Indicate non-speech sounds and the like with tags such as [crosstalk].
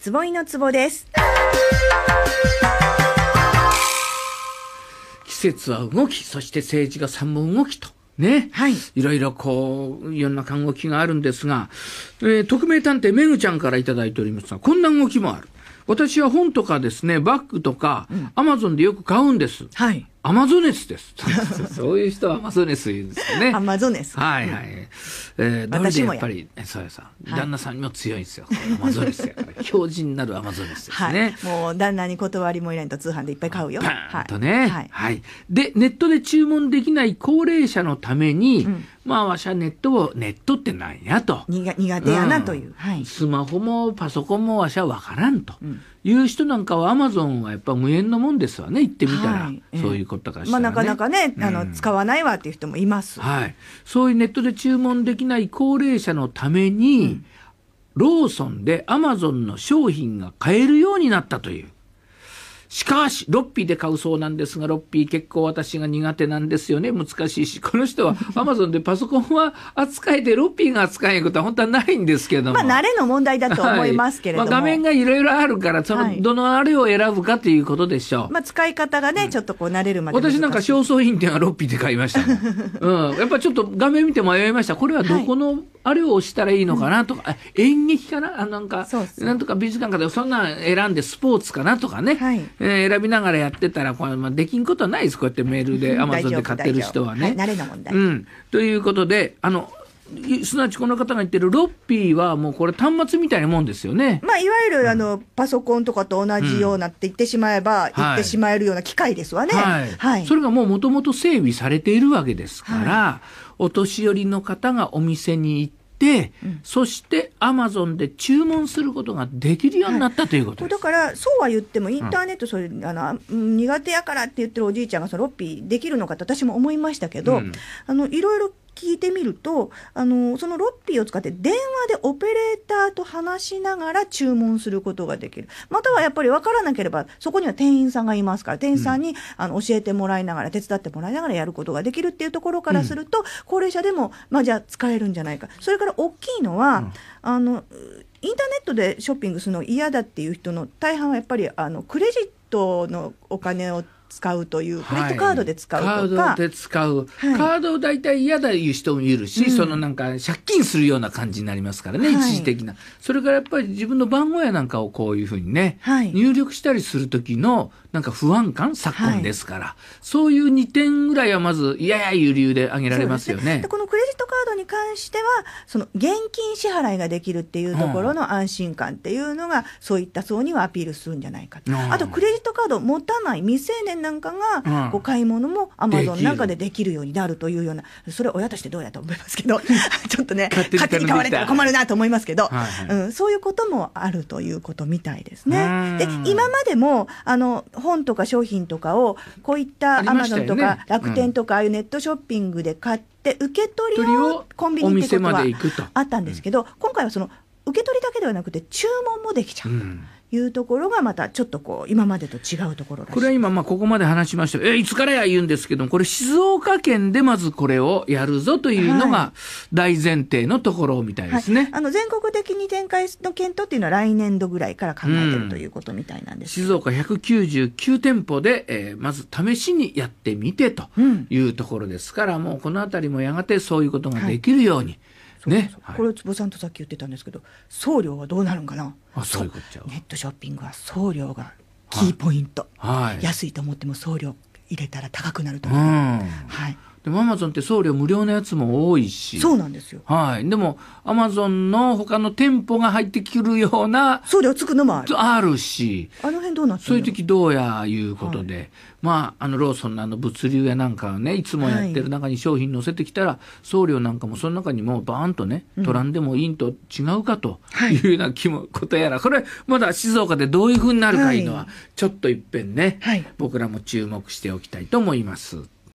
つぼいのつぼです。季節は動き、そして政治がさんも動きと。ね。はい。いろいろこう、いろんな動きがあるんですが、えー、匿名探偵めぐちゃんからいただいておりますが、こんな動きもある。私は本とかですね、バッグとか、アマゾンでよく買うんです。はい。アマゾネスです。[laughs] そういう人はアマゾネス言うんですよね。アマゾネス。はいはい。うん、えー、私もやっぱり、そうやさん、はい、旦那さんにも強いんですよ。アマゾネスやから。[laughs] 標準になるアマゾネスですね。はい、もう旦那に断りもいないと通販でいっぱい買うよ。パーンとね、はい、はい。で、ネットで注文できない高齢者のために、うん、まあ、わしはネットを、ネットってなんやと。苦手やなという、うん、はい。スマホもパソコンもわしはわからんと、いう人なんかはアマゾンはやっぱ無縁のもんですわね。行ってみたら、そういうこかしら、ね、まあ、なかなかね、うん、あの使わないわっていう人もいます、はい、そういうネットで注文できない高齢者のために、うん、ローソンでアマゾンの商品が買えるようになったという。しかし、ロッピーで買うそうなんですが、ロッピー結構私が苦手なんですよね。難しいし。この人は [laughs] アマゾンでパソコンは扱えて、ロッピーが扱えないことは本当はないんですけども。まあ、慣れの問題だと思いますけれども。はいまあ、画面がいろいろあるから、その、どのあれを選ぶかということでしょう。まあ、使い方がね、ちょっとこう慣れるまで私なんか焦燥品店はロッピーで買いました、[laughs] うん。やっぱちょっと画面見て迷いました。これはどこのあれを押したらいいのかなとか、うん、演劇かなあなんか、なんとか美術館かでそんなん選んでスポーツかなとかね。はいえー、選びながらやってたらこれ、まあ、できんことはないですこうやってメールでアマゾンで買ってる人はね。はい、の問題、うん、ということであのすなわちこの方が言ってるロッピーはもうこれ端末みたいなもんですよね。まあいわゆるあの、パソコンとかと同じようなって言ってしまえば、うん、言ってしまえるような機械ですわね。はい。はい、それがもうもともと整備されているわけですから、はい、お年寄りの方がお店に行ってて、うん、そしてアマゾンで注文することができるようになったということです、はい、だからそうは言ってもインターネットそれ、うん、あの苦手やからって言ってるおじいちゃんがそのロッピーできるのかって私も思いましたけど、うん、あのいろいろ聞いてみるとあのそのロッピーを使って電話でオペレーターと話しながら注文することができるまたはやっぱり分からなければそこには店員さんがいますから店員さんに、うん、あの教えてもらいながら手伝ってもらいながらやることができるっていうところからすると、うん、高齢者でも、まあ、じゃあ使えるんじゃないかそれから大きいのは、うん、あのインターネットでショッピングするの嫌だっていう人の大半はやっぱりあのクレジットのお金を使うという、クレジットカードで使うとか、はい、カードで使う、はい、カードを大体嫌だいう人もいるし、うん、そのなんか借金するような感じになりますからね、はい、一時的な、それからやっぱり自分の番号やなんかをこういうふうにね、入力したりする時のなんか不安感、昨今ですから、そういう2点ぐらいはまず、いややいう理由で挙げられますよね。ねこのクレジットカードに関しては、その現金支払いができるっていうところの安心感っていうのが、うん、そういった層にはアピールするんじゃないかと、うん、あとクレジットカード持たない未成年なんかが、う買い物もアマゾンなんかでできるようになるというような、それ親としてどうやと思いますけど、[laughs] ちょっとね、勝手に買われたら困るなと思いますけど、はいはい、うん、そういうこともあるということみたいですね。で、今までも、あの、本とか商品とかを、こういったアマゾンとか楽天とか、ああいうネットショッピングで買って、受け取りをコンビニってことはあったんですけど、今回はその、受け取りだけではなくて注文もできちゃう。うんいうところがまたちょっとこう今までと違うところこれは今まあここまで話しましたえいつからや言うんですけどもこれ静岡県でまずこれをやるぞというのが大前提のところみたいですね、はいはい、あの全国的に展開の検討っていうのは来年度ぐらいから考えてるということみたいなんです、静岡199店舗で、えー、まず試しにやってみてというところですから、うん、もうこの辺りもやがてそういうことができるように、はいね、これ坪さんとさっき言ってたんですけど送料はどうなるんかなあそういうこネットショッピングは送料がキーポイント、はい、安いと思っても送料入れたら高くなると思う、うん、はいでもアマゾンって送料無料のやつも多いし。そうなんですよ。はい。でも、アマゾンの他の店舗が入ってくるような。送料つくのもある。あるし。あの辺どうなってそういう時どうや、いうことで。はい、まあ、あの、ローソンのあの物流やなんかね、いつもやってる中に商品載せてきたら、はい、送料なんかもその中にもうバーンとね、取らんでもいいんと違うかというような気も、ことやら。これ、まだ静岡でどういうふうになるかいうのは、ちょっといっぺんね、はい、僕らも注目しておきたいと思います。